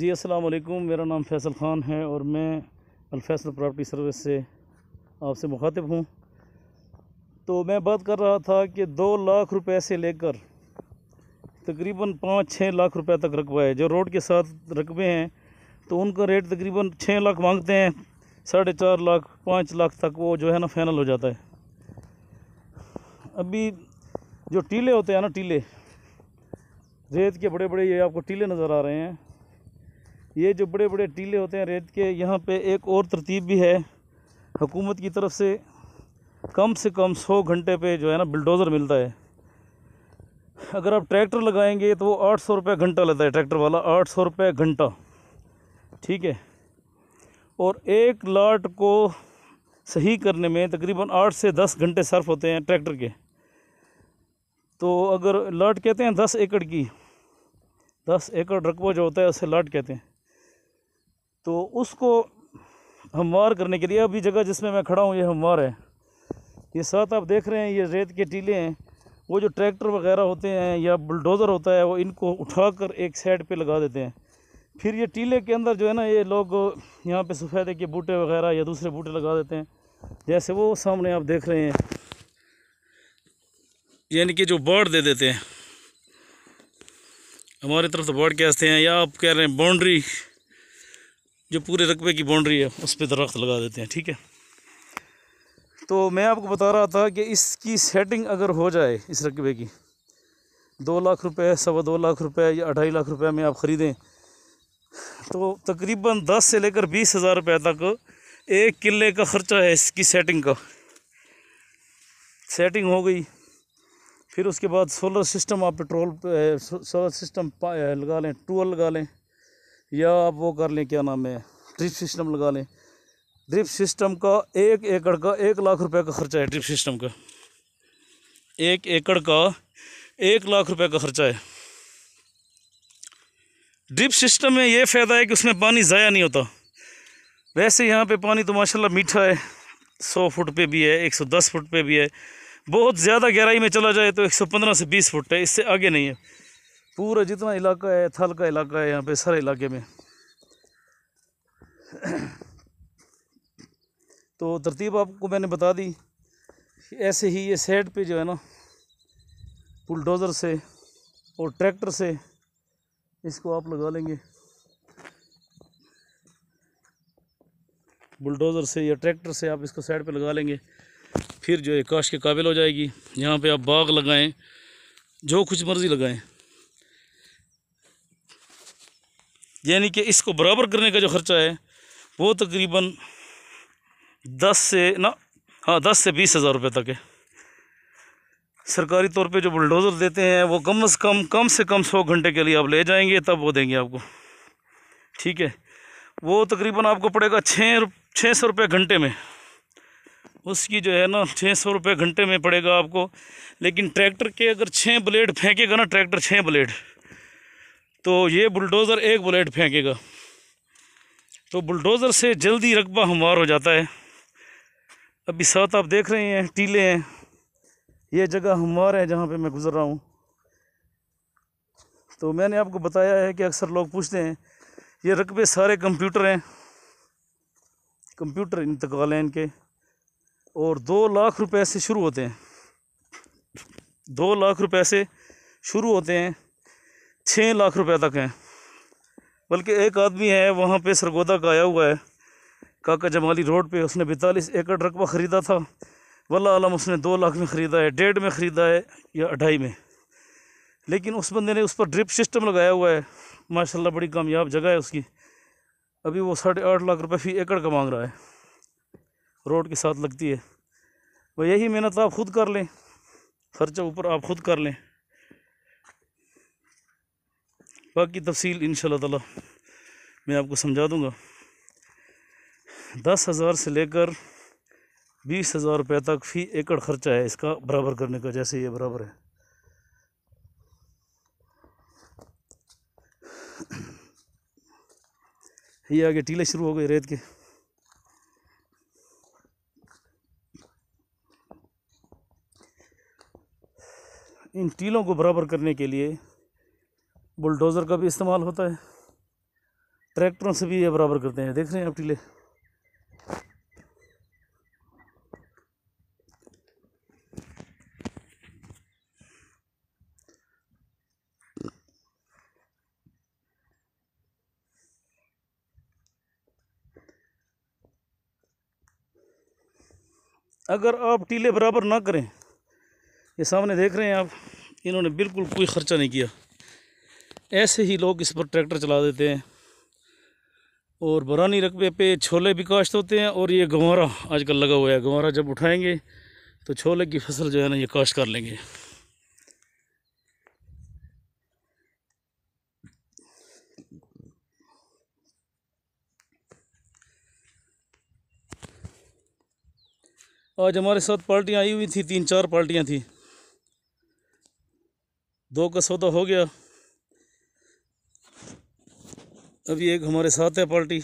जी अस्सलाम वालेकुम मेरा नाम फैसल ख़ान है और मैं अलफैसल प्रॉपर्टी सर्विस से आपसे मुखातिब हूँ तो मैं बात कर रहा था कि दो लाख रुपए से लेकर तकरीबन पाँच छः लाख रुपए तक रकबा है जो रोड के साथ रकबे हैं तो उनका रेट तकरीबन छः लाख मांगते हैं साढ़े चार लाख पाँच लाख तक वो जो है ना फाइनल हो जाता है अभी जो टीले होते हैं ना टीले रेत के बड़े बड़े ये आपको टीले नज़र आ रहे हैं ये जो बड़े बड़े टीले होते हैं रेत के यहाँ पे एक और तरतीब भी है हुकूमत की तरफ से कम से कम सौ घंटे पे जो है ना बिलडोज़र मिलता है अगर आप ट्रैक्टर लगाएंगे तो वो आठ सौ रुपये घंटा लेता है ट्रैक्टर वाला आठ सौ रुपये घंटा ठीक है और एक लाट को सही करने में तकरीबन आठ से दस घंटे सर्फ होते हैं ट्रैक्टर के तो अगर लाट कहते हैं दस एकड़ की दस एकड़ रकबा जो होता है उसे लाट कहते हैं तो उसको हमवार करने के लिए अभी जगह जिसमें मैं खड़ा हूँ ये हमवार है ये साथ आप देख रहे हैं ये रेत के टीले हैं वो जो ट्रैक्टर वगैरह होते हैं या बुलडोज़र होता है वो इनको उठाकर एक साइड पे लगा देते हैं फिर ये टीले के अंदर जो है ना ये लोग यहाँ पे सफ़ेदे के बूटे वगैरह या दूसरे बूटे लगा देते हैं जैसे वो सामने आप देख रहे हैं यानी कि जो बाढ़ दे देते हैं हमारी तरफ तो बाढ़ कहते हैं या आप कह रहे हैं बाउंड्री जो पूरे रकबे की बाउंड्री है उस पर दरख्त लगा देते हैं ठीक है तो मैं आपको बता रहा था कि इसकी सेटिंग अगर हो जाए इस रकबे की दो लाख रुपए सवा दो लाख रुपए या अढ़ाई लाख रुपए में आप ख़रीदें तो तकरीबन दस से लेकर बीस हज़ार रुपये तक एक किले का ख़र्चा है इसकी सेटिंग का सेटिंग हो गई फिर उसके बाद सोलर सिस्टम आप पेट्रोल सोलर सिस्टम लगा लें टूअल लगा लें या आप वो कर लें क्या नाम है ड्रिप सिस्टम लगा लें ड्रिप सिस्टम का एक एकड़ का एक लाख रुपए का खर्चा है ड्रिप सिस्टम का एक एकड़ का एक लाख रुपए का खर्चा है ड्रिप सिस्टम में ये फ़ायदा है कि उसमें पानी ज़ाया नहीं होता वैसे यहाँ पे पानी तो माशाल्लाह मीठा है सौ फुट पे भी है एक सौ दस फुट पे भी है बहुत ज़्यादा गहराई में चला जाए तो एक सौ पंद्रह से बीस फुट है इससे आगे नहीं है पूरा जितना इलाका है थल का इलाका है यहाँ पे सारे इलाके में तो तरतीब आपको मैंने बता दी ऐसे ही ये सेट पे जो है ना बुलडोज़र से और ट्रैक्टर से इसको आप लगा लेंगे बुलडोज़र से या ट्रैक्टर से आप इसको साइड पे लगा लेंगे फिर जो है काश के काबिल हो जाएगी यहाँ पे आप बाग लगाएं जो कुछ मर्ज़ी लगाएं यानी कि इसको बराबर करने का जो ख़र्चा है वो तकरीबन दस से ना हाँ दस से बीस हज़ार रुपये तक है सरकारी तौर पे जो बुलडोज़र देते हैं वो कम से कम कम से कम सौ घंटे के लिए आप ले जाएंगे तब वो देंगे आपको ठीक है वो तकरीबन आपको पड़ेगा छः छः सौ रुपये घंटे में उसकी जो है ना छः सौ रुपये घंटे में पड़ेगा आपको लेकिन ट्रैक्टर के अगर छः ब्लेड फेंकेगा ना ट्रैक्टर छः ब्लेड तो ये बुलडोज़र एक बुलेट फेंकेगा तो बुलडोज़र से जल्दी रकबा हमवार हो जाता है अभी साथ आप देख रहे हैं टीले हैं ये जगह हमवार है जहाँ पे मैं गुज़र रहा हूँ तो मैंने आपको बताया है कि अक्सर लोग पूछते हैं ये रकबे सारे कंप्यूटर हैं कंप्यूटर इंतकाल हैं इनके और दो लाख रुपए से शुरू होते हैं दो लाख रुपए से शुरू होते हैं छः लाख रुपए तक हैं बल्कि एक आदमी है वहाँ पे सरगोदा का आया हुआ है काका जमाली रोड पे उसने बैतालीस एकड़ रकबा ख़रीदा था वल्ला आलम उसने दो लाख में ख़रीदा है डेढ़ में ख़रीदा है या अढ़ाई में लेकिन उस बंदे ने उस पर ड्रिप सिस्टम लगाया हुआ है माशा बड़ी कामयाब जगह है उसकी अभी वो साढ़े आठ लाख रुपये फी एकड़ का मांग रहा है रोड के साथ लगती है वह यही मेहनत आप खुद कर लें खर्चा ऊपर आप खुद कर लें बाकी तफसील इन ताला मैं आपको समझा दूँगा दस हज़ार से लेकर बीस हज़ार रुपये तक फ़ी एकड़ ख़र्चा है इसका बराबर करने का जैसे ये बराबर है ये आगे टीले शुरू हो गए रेत के इन टीलों को बराबर करने के लिए बुलडोज़र का भी इस्तेमाल होता है ट्रैक्टरों से भी ये बराबर करते हैं देख रहे हैं आप टीले अगर आप टीले बराबर ना करें ये सामने देख रहे हैं आप इन्होंने बिल्कुल कोई ख़र्चा नहीं किया ऐसे ही लोग इस पर ट्रैक्टर चला देते हैं और बरानी रकबे पे छोले भी काश्त होते हैं और ये गंवारा आजकल लगा हुआ है गंवारा जब उठाएंगे तो छोले की फसल जो है ना ये काश्त कर लेंगे आज हमारे साथ पार्टियाँ आई हुई थी तीन चार पार्टियाँ थी दो का सौदा हो गया अभी एक हमारे साथ है पार्टी